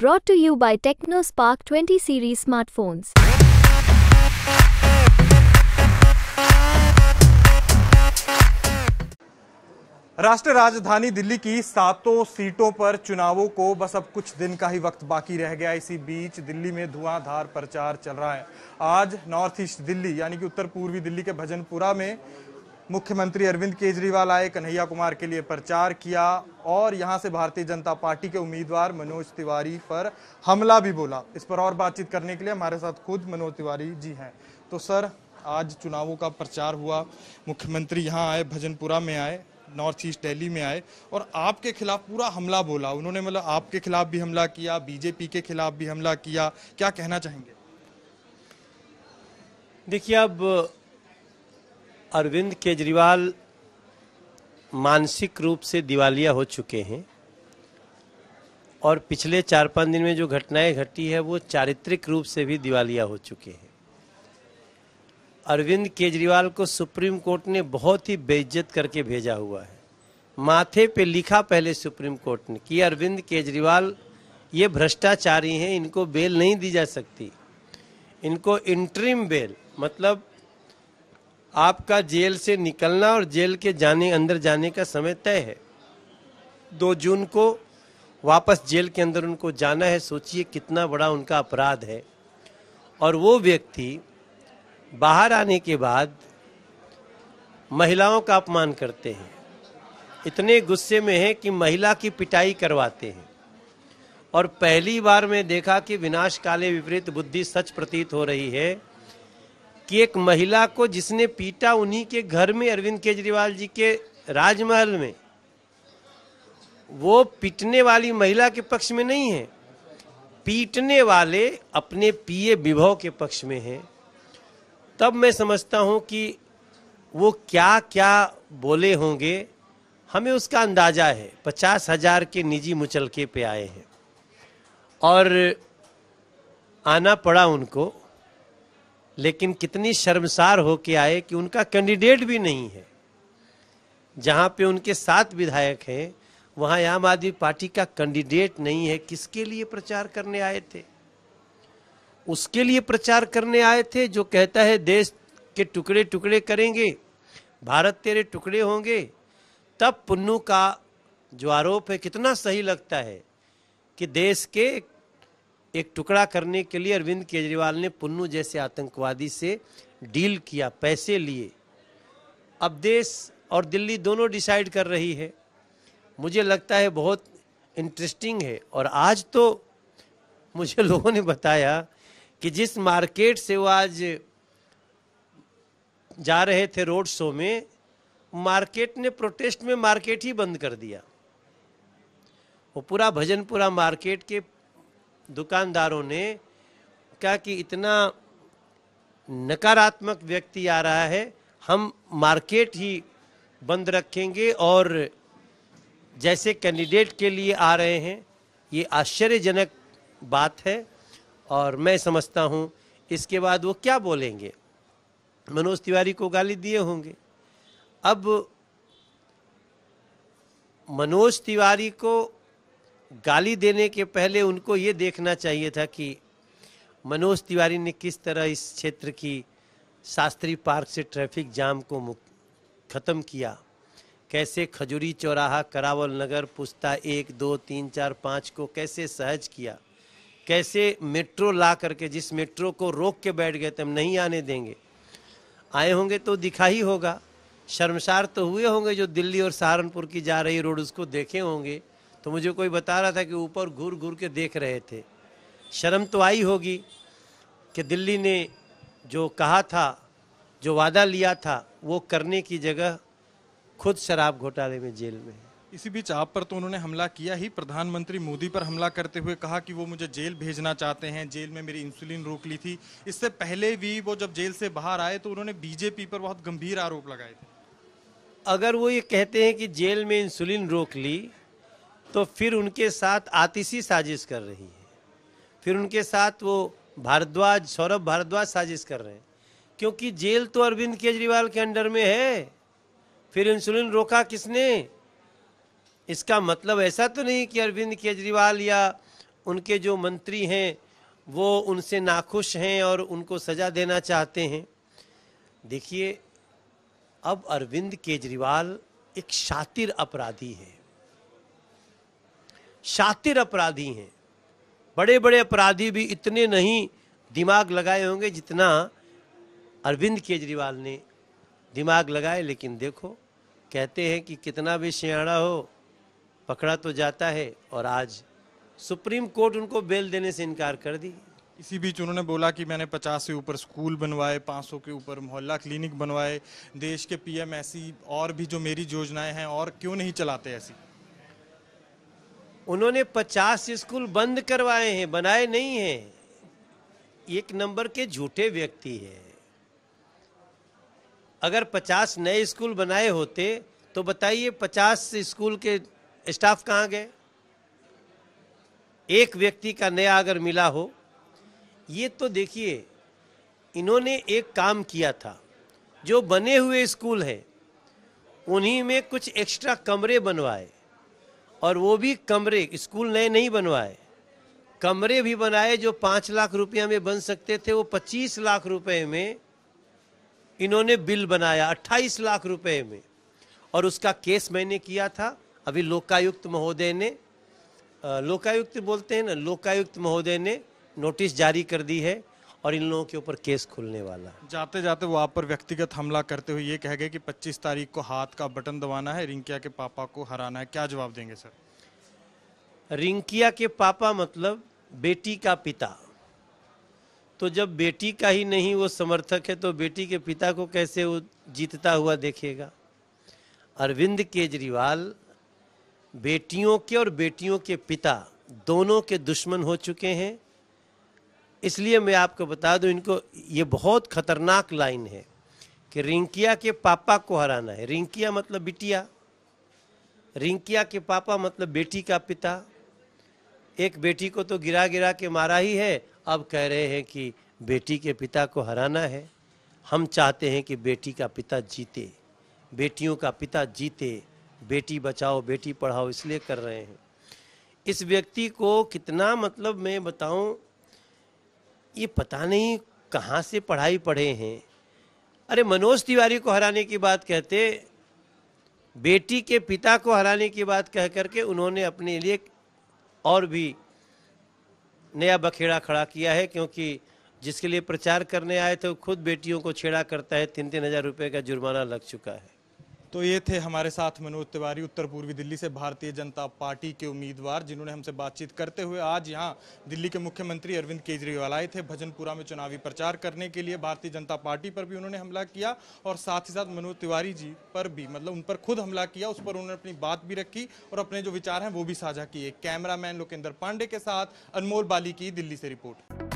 brought to you by TechnoSpark 20 series smartphones. राष्ट्रीय राजधानी दिल्ली की सातों सीटों पर चुनावों को बस अब कुछ दिन का ही वक्त बाकी रह गया इसी बीच दिल्ली में धुआंधार प्रचार चल रहा है आज नॉर्थ ईस्ट दिल्ली यानी कि उत्तर पूर्वी दिल्ली के भजनपुरा में मुख्यमंत्री अरविंद केजरीवाल आए कन्हैया कुमार के लिए प्रचार किया और यहां से भारतीय जनता पार्टी के उम्मीदवार मनोज तिवारी पर हमला भी बोला इस पर और बातचीत करने के लिए हमारे साथ खुद मनोज तिवारी जी हैं तो सर आज चुनावों का प्रचार हुआ मुख्यमंत्री यहाँ आए भजनपुरा में आए नॉर्थ ईस्ट दिल्ली में आए और आपके खिलाफ पूरा हमला बोला उन्होंने मतलब आपके खिलाफ भी हमला किया बीजेपी के खिलाफ भी हमला किया क्या कहना चाहेंगे देखिए अब अरविंद केजरीवाल मानसिक रूप से दिवालिया हो चुके हैं और पिछले चार पाँच दिन में जो घटनाएं घटी है वो चारित्रिक रूप से भी दिवालिया हो चुके हैं अरविंद केजरीवाल को सुप्रीम कोर्ट ने बहुत ही बेइज्जत करके भेजा हुआ है माथे पे लिखा पहले सुप्रीम कोर्ट ने कि अरविंद केजरीवाल ये भ्रष्टाचारी हैं इनको बेल नहीं दी जा सकती इनको इंट्रीम बेल मतलब आपका जेल से निकलना और जेल के जाने अंदर जाने का समय तय है दो जून को वापस जेल के अंदर उनको जाना है सोचिए कितना बड़ा उनका अपराध है और वो व्यक्ति बाहर आने के बाद महिलाओं का अपमान करते हैं इतने गुस्से में हैं कि महिला की पिटाई करवाते हैं और पहली बार मैं देखा कि विनाश काले विपरीत बुद्धि सच प्रतीत हो रही है कि एक महिला को जिसने पीटा उन्हीं के घर में अरविंद केजरीवाल जी के राजमहल में वो पीटने वाली महिला के पक्ष में नहीं है पीटने वाले अपने पीए विभव के पक्ष में है तब मैं समझता हूं कि वो क्या क्या बोले होंगे हमें उसका अंदाजा है पचास हजार के निजी मुचलके पे आए हैं और आना पड़ा उनको लेकिन कितनी शर्मसार होके आए कि उनका कैंडिडेट भी नहीं है जहां पे उनके सात विधायक हैं वहां आम आदमी पार्टी का कैंडिडेट नहीं है किसके लिए प्रचार करने आए थे उसके लिए प्रचार करने आए थे जो कहता है देश के टुकड़े टुकड़े करेंगे भारत तेरे टुकड़े होंगे तब पुन्नू का जो आरोप है कितना सही लगता है कि देश के एक टुकड़ा करने के लिए अरविंद केजरीवाल ने पुन्नू जैसे आतंकवादी से डील किया पैसे लिए अब देश और दिल्ली दोनों डिसाइड कर रही है मुझे लगता है बहुत इंटरेस्टिंग है और आज तो मुझे लोगों ने बताया कि जिस मार्केट से वो आज जा रहे थे रोड शो में मार्केट ने प्रोटेस्ट में मार्केट ही बंद कर दिया वो पूरा भजनपुरा मार्केट के दुकानदारों ने कहा कि इतना नकारात्मक व्यक्ति आ रहा है हम मार्केट ही बंद रखेंगे और जैसे कैंडिडेट के लिए आ रहे हैं ये आश्चर्यजनक बात है और मैं समझता हूँ इसके बाद वो क्या बोलेंगे मनोज तिवारी को गाली दिए होंगे अब मनोज तिवारी को गाली देने के पहले उनको ये देखना चाहिए था कि मनोज तिवारी ने किस तरह इस क्षेत्र की शास्त्री पार्क से ट्रैफिक जाम को ख़त्म किया कैसे खजूरी चौराहा करावल नगर पुस्ता एक दो तीन चार पाँच को कैसे सहज किया कैसे मेट्रो ला करके जिस मेट्रो को रोक के बैठ गए थे हम नहीं आने देंगे आए होंगे तो दिखा ही होगा शर्मसार तो हुए होंगे जो दिल्ली और सहारनपुर की जा रही रोड उसको देखे होंगे तो मुझे कोई बता रहा था कि ऊपर घूर घूर के देख रहे थे शर्म तो आई होगी कि दिल्ली ने जो कहा था जो वादा लिया था वो करने की जगह खुद शराब घोटाले में जेल में इसी बीच आप पर तो उन्होंने हमला किया ही प्रधानमंत्री मोदी पर हमला करते हुए कहा कि वो मुझे जेल भेजना चाहते हैं जेल में मेरी इंसुलिन रोक ली थी इससे पहले भी वो जब जेल से बाहर आए तो उन्होंने बीजेपी पर बहुत गंभीर आरोप लगाए थे अगर वो ये कहते हैं कि जेल में इंसुलिन रोक ली तो फिर उनके साथ आतिशी साजिश कर रही है फिर उनके साथ वो भारद्वाज सौरभ भारद्वाज साजिश कर रहे हैं क्योंकि जेल तो अरविंद केजरीवाल के अंडर में है फिर इंसुलिन रोका किसने इसका मतलब ऐसा तो नहीं कि अरविंद केजरीवाल या उनके जो मंत्री हैं वो उनसे नाखुश हैं और उनको सज़ा देना चाहते हैं देखिए अब अरविंद केजरीवाल एक शातिर अपराधी है शातिर अपराधी हैं बड़े बड़े अपराधी भी इतने नहीं दिमाग लगाए होंगे जितना अरविंद केजरीवाल ने दिमाग लगाए लेकिन देखो कहते हैं कि कितना भी सियाणा हो पकड़ा तो जाता है और आज सुप्रीम कोर्ट उनको बेल देने से इनकार कर दी इसी बीच उन्होंने बोला कि मैंने 50 से ऊपर स्कूल बनवाए 500 के ऊपर मोहल्ला क्लिनिक बनवाए देश के पीएम ऐसी और भी जो मेरी योजनाएं हैं और क्यों नहीं चलाते ऐसी उन्होंने पचास स्कूल बंद करवाए हैं बनाए नहीं हैं एक नंबर के झूठे व्यक्ति हैं अगर पचास नए स्कूल बनाए होते तो बताइए पचास स्कूल के स्टाफ कहाँ गए एक व्यक्ति का नया अगर मिला हो ये तो देखिए इन्होंने एक काम किया था जो बने हुए स्कूल हैं उन्हीं में कुछ एक्स्ट्रा कमरे बनवाए और वो भी कमरे स्कूल नए नहीं बनवाए कमरे भी बनाए जो पाँच लाख रुपया में बन सकते थे वो पच्चीस लाख रुपए में इन्होंने बिल बनाया अट्ठाईस लाख रुपए में और उसका केस मैंने किया था अभी लोकायुक्त महोदय ने लोकायुक्त बोलते हैं ना लोकायुक्त महोदय ने नोटिस जारी कर दी है और इन लोगों के ऊपर केस खुलने वाला जाते जाते वो आप पर व्यक्तिगत हमला करते हुए ये कह गए कि 25 तारीख को हाथ का बटन दबाना है रिंकिया के पापा को हराना है क्या जवाब देंगे सर रिंकिया के पापा मतलब बेटी का पिता तो जब बेटी का ही नहीं वो समर्थक है तो बेटी के पिता को कैसे वो जीतता हुआ देखेगा अरविंद केजरीवाल बेटियों के और बेटियों के पिता दोनों के दुश्मन हो चुके हैं इसलिए मैं आपको बता दूं इनको ये बहुत खतरनाक लाइन है कि रिंकिया के पापा को हराना है रिंकिया मतलब बिटिया रिंकिया के पापा मतलब बेटी का पिता एक बेटी को तो गिरा गिरा के मारा ही है अब कह रहे हैं कि बेटी के पिता को हराना है हम चाहते हैं कि बेटी का पिता जीते बेटियों का पिता जीते बेटी बचाओ बेटी पढ़ाओ इसलिए कर रहे हैं इस व्यक्ति को कितना मतलब मैं बताऊं ये पता नहीं कहाँ से पढ़ाई पढ़े हैं अरे मनोज तिवारी को हराने की बात कहते बेटी के पिता को हराने की बात कह करके उन्होंने अपने लिए और भी नया बखेड़ा खड़ा किया है क्योंकि जिसके लिए प्रचार करने आए थे वो खुद बेटियों को छेड़ा करता है तीन तीन हज़ार रुपये का जुर्माना लग चुका है तो ये थे हमारे साथ मनोज तिवारी उत्तर पूर्वी दिल्ली से भारतीय जनता पार्टी के उम्मीदवार जिन्होंने हमसे बातचीत करते हुए आज यहाँ दिल्ली के मुख्यमंत्री अरविंद केजरीवाल आए थे भजनपुरा में चुनावी प्रचार करने के लिए भारतीय जनता पार्टी पर भी उन्होंने हमला किया और साथ ही साथ मनोज तिवारी जी पर भी मतलब उन पर खुद हमला किया उस पर उन्होंने अपनी बात भी रखी और अपने जो विचार हैं वो भी साझा किए कैमरा लोकेंद्र पांडे के साथ अनमोल बाली की दिल्ली से रिपोर्ट